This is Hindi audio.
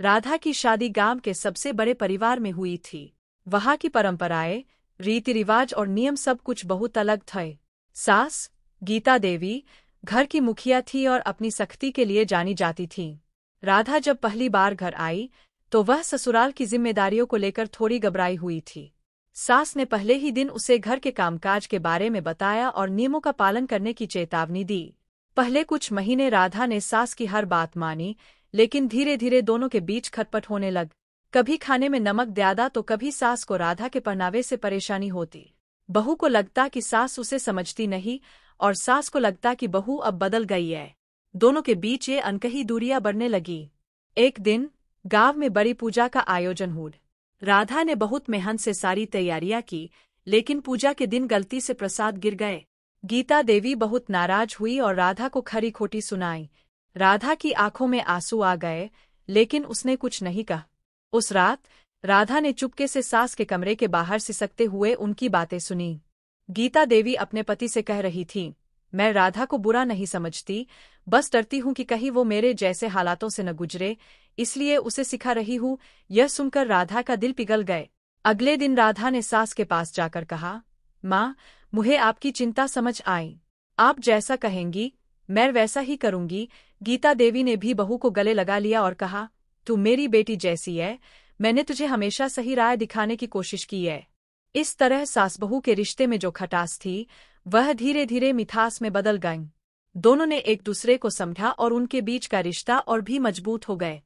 राधा की शादी गांव के सबसे बड़े परिवार में हुई थी वहाँ की परंपराएं रीति रिवाज और नियम सब कुछ बहुत अलग थे सास गीता देवी घर की मुखिया थी और अपनी सख्ती के लिए जानी जाती थी राधा जब पहली बार घर आई तो वह ससुराल की जिम्मेदारियों को लेकर थोड़ी घबराई हुई थी सास ने पहले ही दिन उसे घर के कामकाज के बारे में बताया और नियमों का पालन करने की चेतावनी दी पहले कुछ महीने राधा ने सास की हर बात मानी लेकिन धीरे धीरे दोनों के बीच खटपट होने लग कभी खाने में नमक ज्यादा तो कभी सास को राधा के पहनावे से परेशानी होती बहू को लगता कि सास उसे समझती नहीं और सास को लगता कि बहू अब बदल गई है दोनों के बीच ये अनकही दूरियां बढ़ने लगी एक दिन गांव में बड़ी पूजा का आयोजन हु राधा ने बहुत मेहनत से सारी तैयारियां की लेकिन पूजा के दिन गलती से प्रसाद गिर गए गीता देवी बहुत नाराज हुई और राधा को खरी खोटी सुनाई राधा की आंखों में आंसू आ गए लेकिन उसने कुछ नहीं कहा उस रात राधा ने चुपके से सास के कमरे के बाहर सिसकते हुए उनकी बातें सुनी गीता देवी अपने पति से कह रही थी मैं राधा को बुरा नहीं समझती बस डरती हूं कि कहीं वो मेरे जैसे हालातों से न गुजरे इसलिए उसे सिखा रही हूं यह सुनकर राधा का दिल पिघल गए अगले दिन राधा ने सास के पास जाकर कहा माँ मुझे आपकी चिंता समझ आई आप जैसा कहेंगी मैं वैसा ही करूंगी गीता देवी ने भी बहू को गले लगा लिया और कहा तू मेरी बेटी जैसी है मैंने तुझे हमेशा सही राय दिखाने की कोशिश की है इस तरह सास बहू के रिश्ते में जो खटास थी वह धीरे धीरे मिठास में बदल गई दोनों ने एक दूसरे को समझा और उनके बीच का रिश्ता और भी मजबूत हो गए